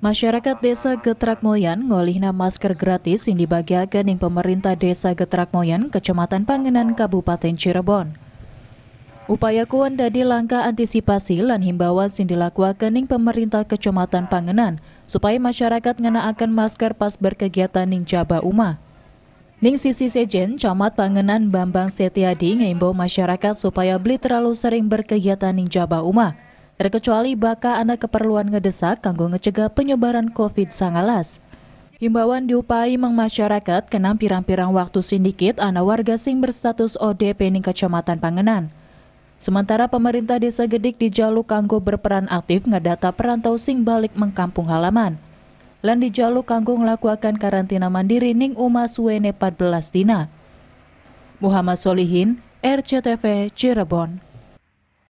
Masyarakat Desa Getrak Moyan ngolihna masker gratis yang dibagiakan yang pemerintah Desa Getrak Moyan Kecamatan Pangenan, Kabupaten Cirebon. Upaya kuan Dadi langkah antisipasi dan himbauan sing dilakukan ning pemerintah Kecamatan Pangenan supaya masyarakat ngenaakan masker pas berkegiatan ning jaba uma. Ning sisi sejen, Camat Pangenan Bambang Setiadi mengimbau masyarakat supaya beli terlalu sering berkegiatan ning jaba uma terkecuali baka anak keperluan ngedesak kanggo ngecegah penyebaran COVID-19. Himbauan diupai mang masyarakat kenam pirang-pirang waktu sindikit anak warga sing berstatus ODP ning Kecamatan Pangenan. Sementara pemerintah desa Gedik dijaluk kanggo berperan aktif ngedata perantau sing balik mengkampung halaman. Lan dijaluk kanggo ngelakuakan karantina mandiri ning umah suwene 14 dina. Muhammad Solihin, RCTV Cirebon.